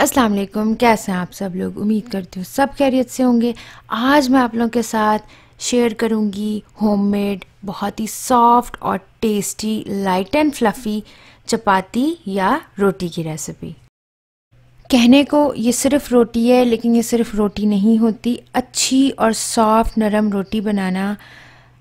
अस्सलाम वालेकुम कैसे हैं आप सब लोग उम्मीद करती हूँ सब खैरियत से होंगे आज मैं आप लोगों के साथ शेयर करूँगी होममेड बहुत ही सॉफ्ट और tasty light and fluffy chapati या रोटी की रेसिपी कहने को ये सिर्फ रोटी है लेकिन ये सिर्फ रोटी नहीं होती अच्छी और सॉफ्ट नरम रोटी बनाना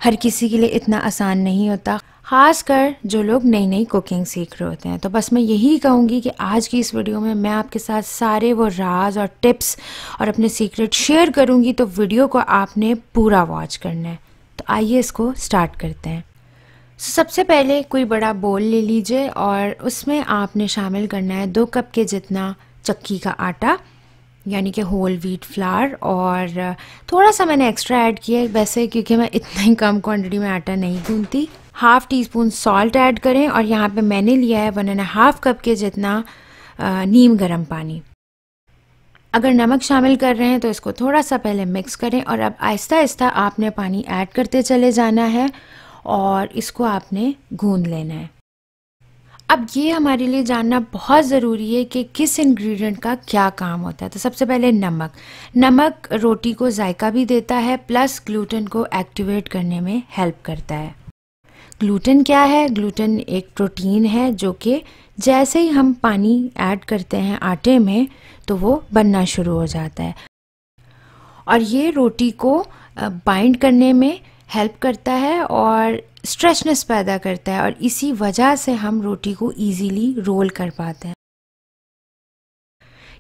हर किसी के लिए इतना आसान नहीं होता ख़ास कर जो लोग नई नई कुकिंग सीख रहे होते हैं तो बस मैं यही कहूँगी कि आज की इस वीडियो में मैं आपके साथ सारे वो राज और टिप्स और अपने सीक्रेट शेयर करूँगी तो वीडियो को आपने पूरा वॉच करना है तो आइए इसको स्टार्ट करते हैं so, तो सबसे पहले कोई बड़ा बोल ले लीजिए और उसमें आपने शामिल करना है दो कप के जितना चक्की का आटा यानी कि होल व्हीट फ्लावर और थोड़ा सा मैंने एक्स्ट्रा ऐड किया है वैसे क्योंकि मैं इतना ही कम क्वांटिटी में आटा नहीं गूंथती half teaspoon salt add करें और यहाँ पे मैंने लिया है वन एंड हाफ़ कप के जितना नीम गर्म पानी अगर नमक शामिल कर रहे हैं तो इसको थोड़ा सा पहले मिक्स करें और अब आहिस्ता आहिस्ता आपने पानी ऐड करते चले जाना है और इसको आपने गूंद लेना है अब ये हमारे लिए जानना बहुत ज़रूरी है कि किस इंग्रेडिएंट का क्या काम होता है तो सबसे पहले नमक नमक रोटी को जायका भी देता है प्लस ग्लूटेन को एक्टिवेट करने में हेल्प करता है ग्लूटेन क्या है ग्लूटेन एक प्रोटीन है जो कि जैसे ही हम पानी ऐड करते हैं आटे में तो वो बनना शुरू हो जाता है और ये रोटी को बाइंड करने में हेल्प करता है और स्ट्रेचनेस पैदा करता है और इसी वजह से हम रोटी को इजीली रोल कर पाते हैं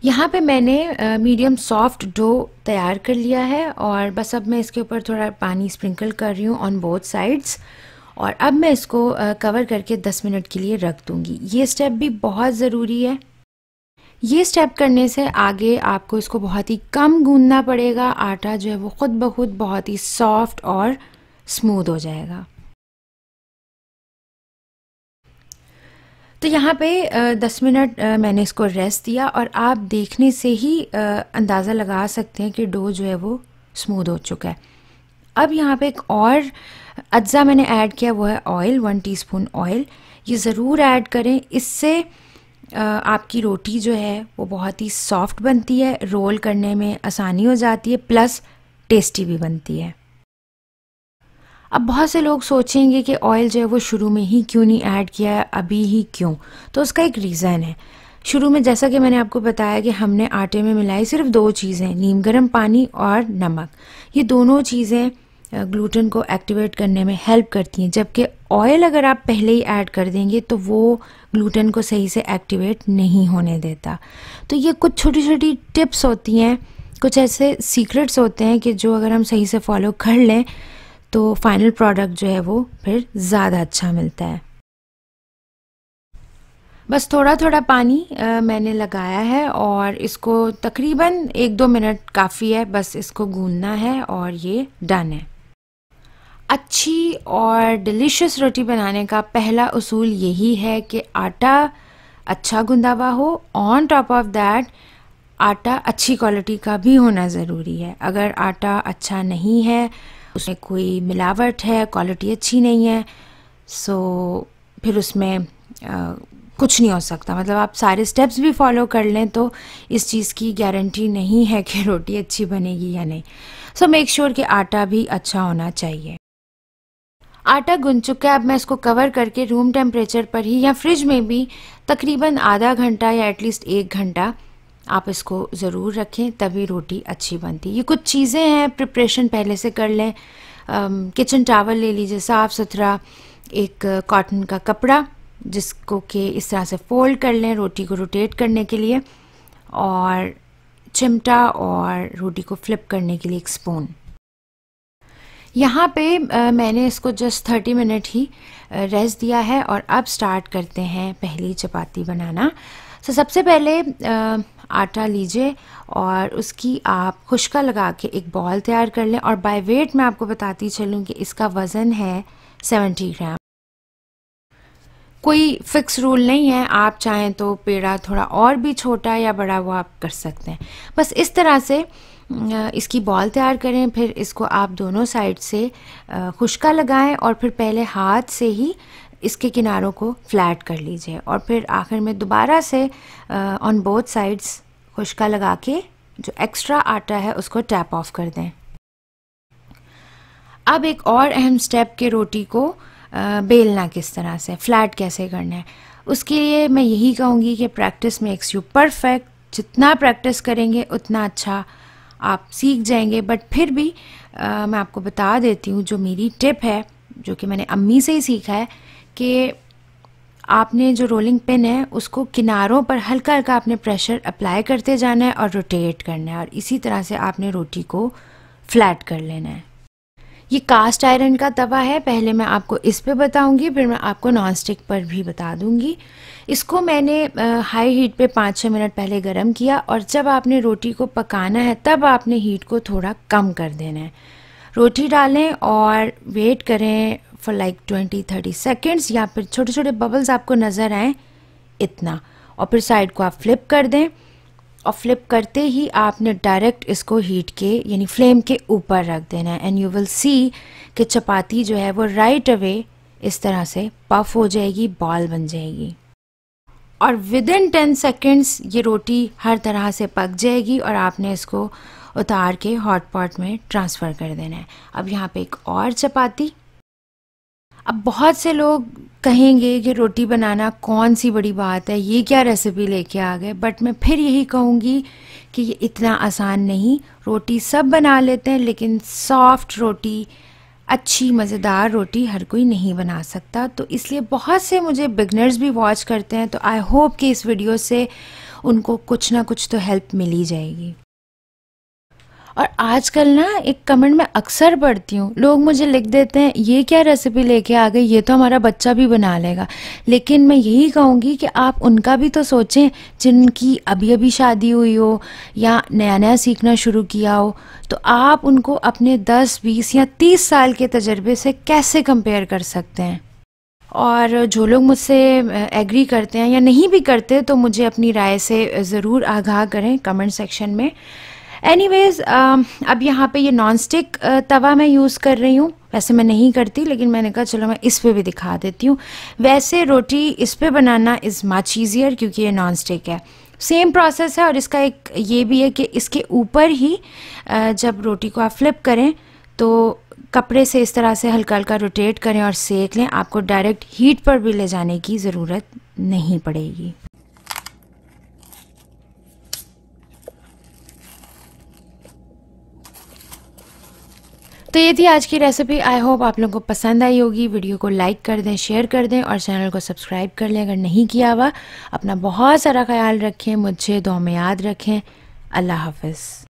यहाँ पे मैंने मीडियम सॉफ्ट डो तैयार कर लिया है और बस अब मैं इसके ऊपर थोड़ा पानी स्प्रिंकल कर रही हूँ ऑन बोथ साइड्स और अब मैं इसको कवर करके 10 मिनट के लिए रख दूंगी ये स्टेप भी बहुत ज़रूरी है ये स्टेप करने से आगे आपको इसको बहुत ही कम गूंदना पड़ेगा आटा जो है वो ख़ुद ब खुद बहुत ही सॉफ्ट और स्मूद हो जाएगा तो यहाँ पे दस मिनट मैंने इसको रेस्ट दिया और आप देखने से ही अंदाज़ा लगा सकते हैं कि डो जो है वो स्मूद हो चुका है अब यहाँ पे एक और अज्जा मैंने ऐड किया वो है ऑयल वन टीस्पून ऑयल ये ज़रूर ऐड करें इससे आपकी रोटी जो है वो बहुत ही सॉफ्ट बनती है रोल करने में आसानी हो जाती है प्लस टेस्टी भी बनती है अब बहुत से लोग सोचेंगे कि ऑयल जो है वो शुरू में ही क्यों नहीं ऐड किया है अभी ही क्यों तो उसका एक रीज़न है शुरू में जैसा कि मैंने आपको बताया कि हमने आटे में मिलाई सिर्फ दो चीज़ें नीम गर्म पानी और नमक ये दोनों चीज़ें ग्लूटन को एक्टिवेट करने में हेल्प करती हैं जबकि ऑयल अगर आप पहले ही ऐड कर देंगे तो वो ग्लूटन को सही से एक्टिवेट नहीं होने देता तो ये कुछ छोटी छोटी टिप्स होती हैं कुछ ऐसे सीक्रेट्स होते हैं कि जो अगर हम सही से फॉलो कर लें तो फाइनल प्रोडक्ट जो है वो फिर ज़्यादा अच्छा मिलता है बस थोड़ा थोड़ा पानी आ, मैंने लगाया है और इसको तकरीबन एक दो मिनट काफ़ी है बस इसको गूंदना है और ये डन है अच्छी और डिलीशियस रोटी बनाने का पहला उसूल यही है कि आटा अच्छा गुंदा हुआ हो ऑन टॉप ऑफ दैट आटा अच्छी क्वालिटी का भी होना ज़रूरी है अगर आटा अच्छा नहीं है उसमें कोई मिलावट है क्वालिटी अच्छी नहीं है सो फिर उसमें आ, कुछ नहीं हो सकता मतलब आप सारे स्टेप्स भी फॉलो कर लें तो इस चीज़ की गारंटी नहीं है कि रोटी अच्छी बनेगी या नहीं सो मेक श्योर कि आटा भी अच्छा होना चाहिए आटा गुन चुका है अब मैं इसको कवर करके रूम टेम्परेचर पर ही या फ्रिज में भी तकरीबन आधा घंटा या एटलीस्ट एक घंटा आप इसको ज़रूर रखें तभी रोटी अच्छी बनती ये कुछ चीज़ें हैं प्रिपरेशन पहले से कर लें किचन टावल ले लीजिए साफ़ सुथरा एक कॉटन का कपड़ा जिसको कि इस तरह से फोल्ड कर लें रोटी को रोटेट करने के लिए और चिमटा और रोटी को फ्लिप करने के लिए एक स्पून यहाँ पे आ, मैंने इसको जस्ट थर्टी मिनट ही रेस्ट दिया है और अब स्टार्ट करते हैं पहली चपाती बनाना सो सबसे पहले आ, आटा लीजिए और उसकी आप खुशका लगा के एक बॉल तैयार कर लें और बाय वेट मैं आपको बताती चलूँ कि इसका वज़न है सेवेंटी ग्राम कोई फिक्स रूल नहीं है आप चाहें तो पेड़ा थोड़ा और भी छोटा या बड़ा वो आप कर सकते हैं बस इस तरह से इसकी बॉल तैयार करें फिर इसको आप दोनों साइड से खुशका लगाएं और फिर पहले हाथ से ही इसके किनारों को फ्लैट कर लीजिए और फिर आखिर में दोबारा से ऑन बोथ साइड्स खुशका लगा के जो एक्स्ट्रा आटा है उसको टैप ऑफ कर दें अब एक और अहम स्टेप के रोटी को बेलना किस तरह से फ्लैट कैसे करना है उसके लिए मैं यही कहूँगी कि प्रैक्टिस मेक्स यू परफेक्ट जितना प्रैक्टिस करेंगे उतना अच्छा आप सीख जाएंगे बट फिर भी आ, मैं आपको बता देती हूँ जो मेरी टिप है जो कि मैंने अम्मी से ही सीखा है कि आपने जो रोलिंग पिन है उसको किनारों पर हल्का हल्का आपने प्रेशर अप्लाई करते जाना है और रोटेट करना है और इसी तरह से आपने रोटी को फ्लैट कर लेना है ये कास्ट आयरन का तवा है पहले मैं आपको इस पे बताऊंगी फिर मैं आपको नॉन स्टिक पर भी बता दूंगी इसको मैंने हाई हीट पे पाँच छः मिनट पहले गर्म किया और जब आपने रोटी को पकाना है तब आपने हीट को थोड़ा कम कर देना है रोटी डालें और वेट करें for like twenty thirty seconds या फिर छोटे छोटे बबल्स आपको नज़र आएँ इतना और फिर साइड को आप फ्लिप कर दें और फ्लिप करते ही आपने डायरेक्ट इसको हीट के यानी फ्लेम के ऊपर रख देना है एंड यू विल सी कि चपाती जो है वो राइट अवे इस तरह से पफ हो जाएगी बॉल बन जाएगी और विद इन टेन सेकेंड्स ये रोटी हर तरह से पक जाएगी और आपने इसको उतार के हॉट पॉट में ट्रांसफ़र कर देना है अब यहाँ पे एक और चपाती अब बहुत से लोग कहेंगे कि रोटी बनाना कौन सी बड़ी बात है ये क्या रेसिपी लेके आ गए बट मैं फिर यही कहूँगी कि ये इतना आसान नहीं रोटी सब बना लेते हैं लेकिन सॉफ्ट रोटी अच्छी मज़ेदार रोटी हर कोई नहीं बना सकता तो इसलिए बहुत से मुझे बिगनर्स भी वॉच करते हैं तो आई होप कि इस वीडियो से उनको कुछ ना कुछ तो हेल्प मिल ही जाएगी और आजकल ना एक कमेंट में अक्सर पढ़ती हूँ लोग मुझे लिख देते हैं ये क्या रेसिपी लेके आ गई ये तो हमारा बच्चा भी बना लेगा लेकिन मैं यही कहूँगी कि आप उनका भी तो सोचें जिनकी अभी अभी शादी हुई हो या नया नया सीखना शुरू किया हो तो आप उनको अपने 10, 20 या 30 साल के तजर्बे से कैसे कंपेयर कर सकते हैं और जो लोग मुझसे एग्री करते हैं या नहीं भी करते तो मुझे अपनी राय से ज़रूर आगाह करें कमेंट सेक्शन में एनीवेज um, अब यहाँ पे ये नॉन स्टिक uh, तवा मैं यूज़ कर रही हूँ वैसे मैं नहीं करती लेकिन मैंने कहा चलो मैं इस पर भी दिखा देती हूँ वैसे रोटी इस पर बनाना इज़ मच ईजियर क्योंकि ये नॉन स्टिक है सेम प्रोसेस है और इसका एक ये भी है कि इसके ऊपर ही uh, जब रोटी को आप फ्लिप करें तो कपड़े से इस तरह से हल्का हल्का रोटेट करें और सेक लें आपको डायरेक्ट हीट पर भी ले जाने की ज़रूरत नहीं पड़ेगी तो ये थी आज की रेसिपी आई होप आप लोगों को पसंद आई होगी वीडियो को लाइक कर दें शेयर कर दें और चैनल को सब्सक्राइब कर लें अगर नहीं किया हुआ अपना बहुत सारा ख्याल रखें मुझे दो में याद रखें अल्लाह हाफिज़